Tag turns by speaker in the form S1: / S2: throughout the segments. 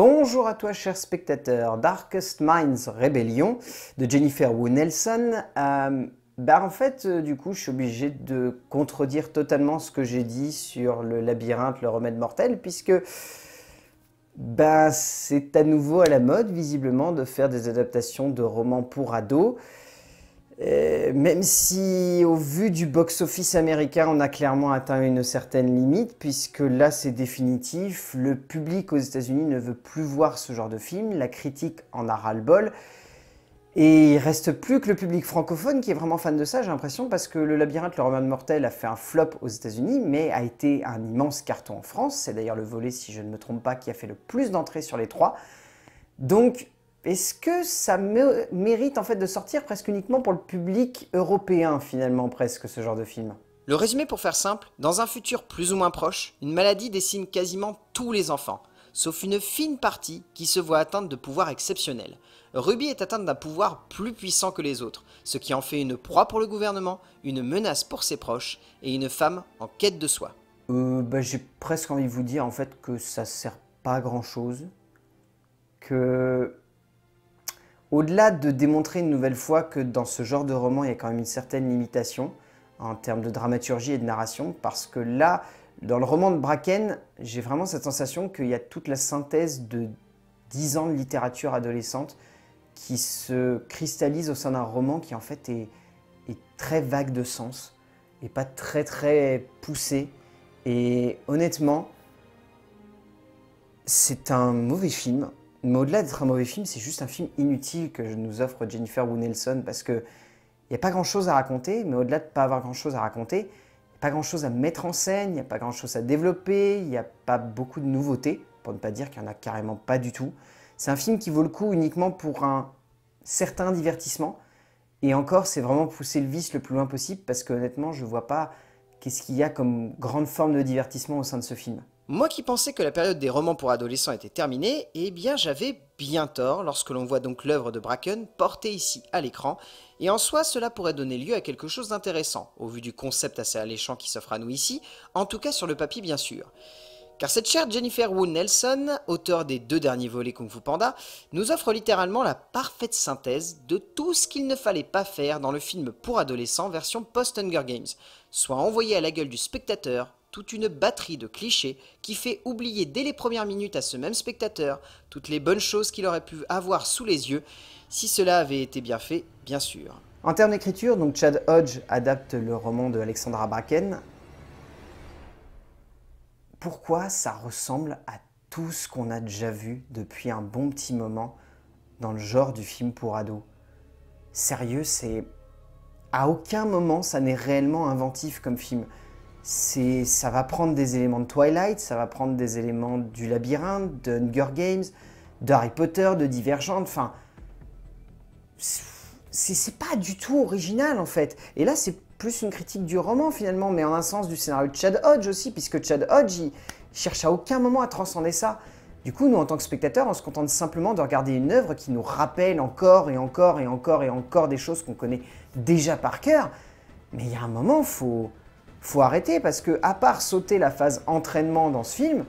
S1: Bonjour à toi, cher spectateur. Darkest Minds Rébellion de Jennifer Wu Nelson. Euh, bah, en fait, euh, du coup, je suis obligé de contredire totalement ce que j'ai dit sur le labyrinthe, le remède mortel, puisque ben c'est à nouveau à la mode, visiblement, de faire des adaptations de romans pour ados. Euh, même si au vu du box-office américain, on a clairement atteint une certaine limite, puisque là c'est définitif, le public aux États-Unis ne veut plus voir ce genre de film, la critique en a ras-le-bol, et il reste plus que le public francophone qui est vraiment fan de ça, j'ai l'impression, parce que Le Labyrinthe, le roman de Mortel a fait un flop aux États-Unis, mais a été un immense carton en France, c'est d'ailleurs le volet, si je ne me trompe pas, qui a fait le plus d'entrées sur les trois. Donc est-ce que ça mérite en fait de sortir presque uniquement pour le public européen finalement presque ce genre de film Le résumé pour faire simple, dans un futur plus ou moins proche, une maladie dessine quasiment tous les enfants, sauf une fine partie qui se voit atteinte de pouvoirs exceptionnels. Ruby est atteinte d'un pouvoir plus puissant que les autres, ce qui en fait une proie pour le gouvernement, une menace pour ses proches et une femme en quête de soi. Euh, bah, J'ai presque envie de vous dire en fait que ça sert pas à grand chose, que au-delà de démontrer une nouvelle fois que dans ce genre de roman, il y a quand même une certaine limitation en termes de dramaturgie et de narration, parce que là, dans le roman de Bracken, j'ai vraiment cette sensation qu'il y a toute la synthèse de 10 ans de littérature adolescente qui se cristallise au sein d'un roman qui en fait est, est, très vague de sens et pas très très poussé. Et honnêtement, c'est un mauvais film. Mais au-delà d'être un mauvais film, c'est juste un film inutile que nous offre Jennifer Wu Nelson parce que il n'y a pas grand-chose à raconter, mais au-delà de ne pas avoir grand-chose à raconter, il n'y a pas grand-chose à mettre en scène, il n'y a pas grand-chose à développer, il n'y a pas beaucoup de nouveautés, pour ne pas dire qu'il n'y en a carrément pas du tout. C'est un film qui vaut le coup uniquement pour un certain divertissement, et encore, c'est vraiment pousser le vice le plus loin possible, parce que honnêtement, je ne vois pas qu'est-ce qu'il y a comme grande forme de divertissement au sein de ce film. Moi qui pensais que la période des romans pour adolescents était terminée, eh bien j'avais bien tort lorsque l'on voit donc l'œuvre de Bracken portée ici à l'écran, et en soi cela pourrait donner lieu à quelque chose d'intéressant, au vu du concept assez alléchant qui s'offre à nous ici, en tout cas sur le papier bien sûr. Car cette chère Jennifer Wu Nelson, auteur des deux derniers volets Kung Fu Panda, nous offre littéralement la parfaite synthèse de tout ce qu'il ne fallait pas faire dans le film pour adolescents version post-Hunger Games, soit envoyé à la gueule du spectateur toute une batterie de clichés qui fait oublier dès les premières minutes à ce même spectateur toutes les bonnes choses qu'il aurait pu avoir sous les yeux, si cela avait été bien fait, bien sûr. En termes d'écriture, donc Chad Hodge adapte le roman de Alexandra Bracken. Pourquoi ça ressemble à tout ce qu'on a déjà vu depuis un bon petit moment dans le genre du film pour ados Sérieux, c'est... À aucun moment ça n'est réellement inventif comme film ça va prendre des éléments de Twilight, ça va prendre des éléments du labyrinthe, de Hunger Games, d'Harry Potter, de Divergente, enfin, c'est pas du tout original en fait. Et là, c'est plus une critique du roman finalement, mais en un sens du scénario de Chad Hodge aussi, puisque Chad Hodge, il, cherche à aucun moment à transcender ça. Du coup, nous, en tant que spectateurs, on se contente simplement de regarder une œuvre qui nous rappelle encore et encore et encore et encore des choses qu'on connaît déjà par cœur. Mais il y a un moment, faut, faut arrêter parce que à part sauter la phase entraînement dans ce film,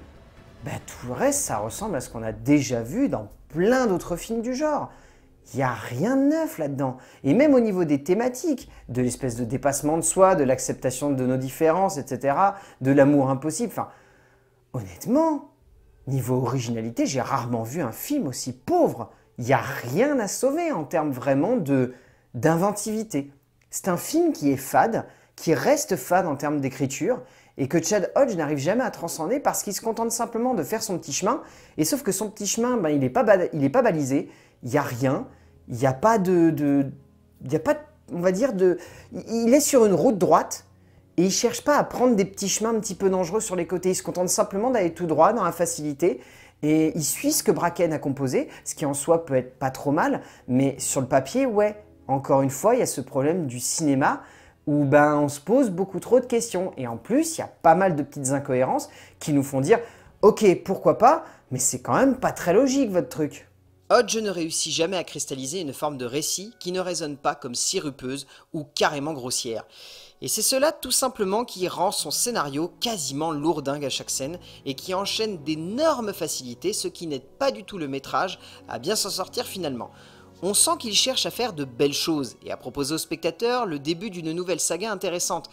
S1: bah, tout le reste ça ressemble à ce qu'on a déjà vu dans plein d'autres films du genre. Il n'y a rien de neuf là-dedans. Et même au niveau des thématiques, de l'espèce de dépassement de soi, de l'acceptation de nos différences, etc., de l'amour impossible, enfin, honnêtement, niveau originalité, j'ai rarement vu un film aussi pauvre. Il n'y a rien à sauver en termes vraiment de d'inventivité. C'est un film qui est fade, qui reste fade en termes d'écriture et que Chad Hodge n'arrive jamais à transcender parce qu'il se contente simplement de faire son petit chemin. Et sauf que son petit chemin, ben, il n'est pas, pas balisé, il n'y a rien, il n'y a pas de, il y a pas, on va dire de, il est sur une route droite et il cherche pas à prendre des petits chemins un petit peu dangereux sur les côtés. Il se contente simplement d'aller tout droit dans la facilité. Et il suit ce que Bracken a composé, ce qui en soi peut être pas trop mal, mais sur le papier, ouais, encore une fois, il y a ce problème du cinéma où ben, on se pose beaucoup trop de questions. Et en plus, il y a pas mal de petites incohérences qui nous font dire Ok, pourquoi pas, mais c'est quand même pas très logique votre truc. Hodge ne réussit jamais à cristalliser une forme de récit qui ne résonne pas comme sirupeuse ou carrément grossière. Et c'est cela tout simplement qui rend son scénario quasiment lourdingue à chaque scène et qui enchaîne d'énormes facilités, ce qui n'aide pas du tout le métrage à bien s'en sortir finalement on sent qu'il cherche à faire de belles choses et à proposer aux spectateurs le début d'une nouvelle saga intéressante.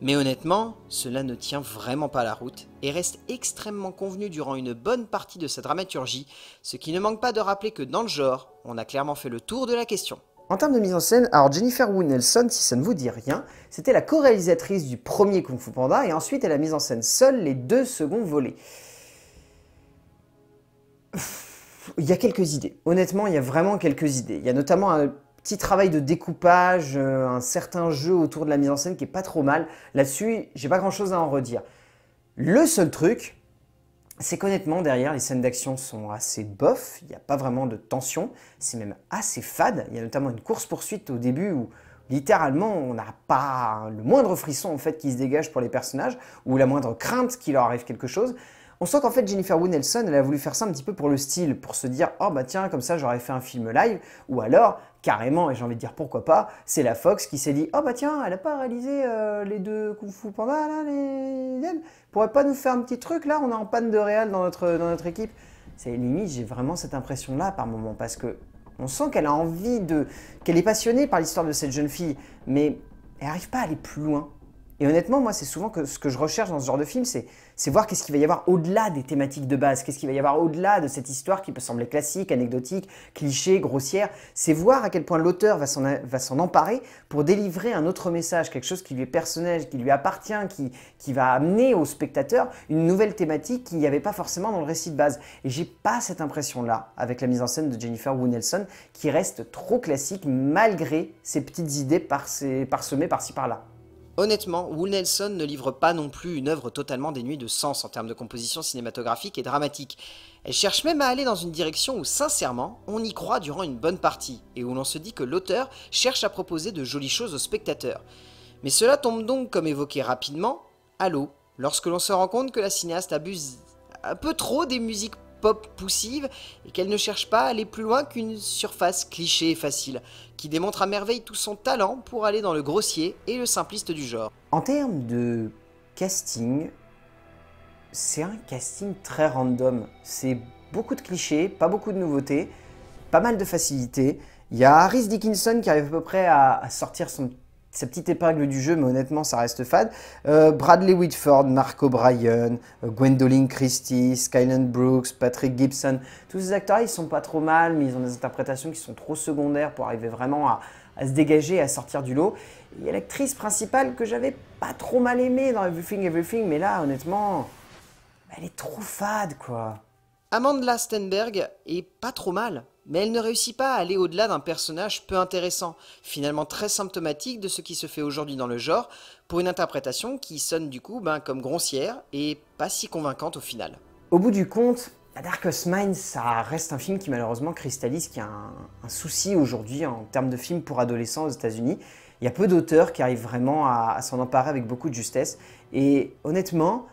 S1: Mais honnêtement, cela ne tient vraiment pas la route et reste extrêmement convenu durant une bonne partie de sa dramaturgie, ce qui ne manque pas de rappeler que dans le genre, on a clairement fait le tour de la question. En termes de mise en scène, alors Jennifer Wu Nelson, si ça ne vous dit rien, c'était la co-réalisatrice du premier Kung Fu Panda et ensuite elle a mis en scène seule les deux secondes volets il y a quelques idées. Honnêtement, il y a vraiment quelques idées. Il y a notamment un petit travail de découpage, euh, un certain jeu autour de la mise en scène qui est pas trop mal. Là-dessus, j'ai pas grand-chose à en redire. Le seul truc, c'est qu'honnêtement, derrière, les scènes d'action sont assez bof, il n'y a pas vraiment de tension, c'est même assez fade. Il y a notamment une course-poursuite au début où littéralement on n'a pas le moindre frisson en fait qui se dégage pour les personnages ou la moindre crainte qu'il leur arrive quelque chose. On sent qu'en fait Jennifer Wu elle a voulu faire ça un petit peu pour le style, pour se dire oh bah tiens comme ça j'aurais fait un film live, ou alors carrément et j'ai envie de dire pourquoi pas, c'est la Fox qui s'est dit oh bah tiens elle a pas réalisé euh, les deux Kung Fu Panda là les elle pourrait pas nous faire un petit truc là on est en panne de réel dans notre dans notre équipe. C'est limite j'ai vraiment cette impression là par moment parce que on sent qu'elle a envie de qu'elle est passionnée par l'histoire de cette jeune fille, mais elle n'arrive pas à aller plus loin. Et honnêtement, moi, c'est souvent que, ce que je recherche dans ce genre de film, c'est voir qu'est-ce qu'il va y avoir au-delà des thématiques de base, qu'est-ce qu'il va y avoir au-delà de cette histoire qui peut sembler classique, anecdotique, cliché, grossière. C'est voir à quel point l'auteur va s'en emparer pour délivrer un autre message, quelque chose qui lui est personnel, qui lui appartient, qui, va amener au spectateur une nouvelle thématique qu'il n'y avait pas forcément dans le récit de base. Et j'ai pas cette impression-là avec la mise en scène de Jennifer Wu qui reste trop classique malgré ses petites idées parsemées par-ci par-là. Honnêtement, Will Nelson ne livre pas non plus une œuvre totalement dénuée de sens en termes de composition cinématographique et dramatique. Elle cherche même à aller dans une direction où, sincèrement, on y croit durant une bonne partie, et où l'on se dit que l'auteur cherche à proposer de jolies choses aux spectateurs. Mais cela tombe donc, comme évoqué rapidement, à l'eau, lorsque l'on se rend compte que la cinéaste abuse un peu trop des musiques poussive et qu'elle ne cherche pas à aller plus loin qu'une surface cliché et facile, qui démontre à merveille tout son talent pour aller dans le grossier et le simpliste du genre. En termes de casting, c'est un casting très random. C'est beaucoup de clichés, pas beaucoup de nouveautés, pas mal de facilité. Il y a Harris Dickinson qui arrive à peu près à, à sortir son sa petite épingle du jeu, mais honnêtement, ça reste fade. Euh, Bradley Whitford, Marco O'Brien, euh, Gwendoline Christie, Skyland Brooks, Patrick Gibson, tous ces acteurs-là, ils sont pas trop mal, mais ils ont des interprétations qui sont trop secondaires pour arriver vraiment à, se dégager, à sortir du lot. Il y a l'actrice principale que j'avais pas trop mal aimée dans Everything Everything, mais là, honnêtement, elle est trop fade, quoi. Amanda Stenberg est pas trop mal. Mais elle ne réussit pas à aller au-delà d'un personnage peu intéressant, finalement très symptomatique de ce qui se fait aujourd'hui dans le genre, pour une interprétation qui sonne du coup ben, comme grossière et pas si convaincante au final. Au bout du compte, la Darkest Mind, ça reste un film qui malheureusement cristallise qu'il y a un, souci aujourd'hui en termes de films pour adolescents aux États-Unis. Il y a peu d'auteurs qui arrivent vraiment à s'en emparer avec beaucoup de justesse. Et honnêtement,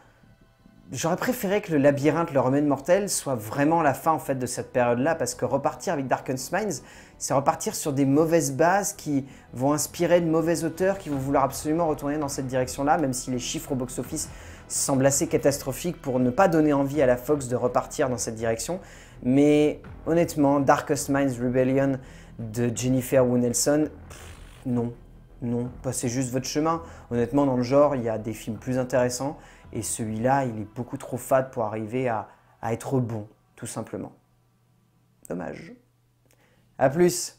S1: J'aurais préféré que le labyrinthe, le remède mortel, soit vraiment la fin en fait de cette période-là, parce que repartir avec Darkest Minds, c'est repartir sur des mauvaises bases qui vont inspirer de mauvais auteurs qui vont vouloir absolument retourner dans cette direction-là, même si les chiffres au box-office semblent assez catastrophiques pour ne pas donner envie à la Fox de repartir dans cette direction. Mais honnêtement, Darkest Minds Rebellion de Jennifer Wu Nelson, non, non, passez bah, juste votre chemin. Honnêtement, dans le genre, il y a des films plus intéressants. Et celui-là, il est beaucoup trop fade pour arriver à, à être bon, tout simplement. Dommage. A plus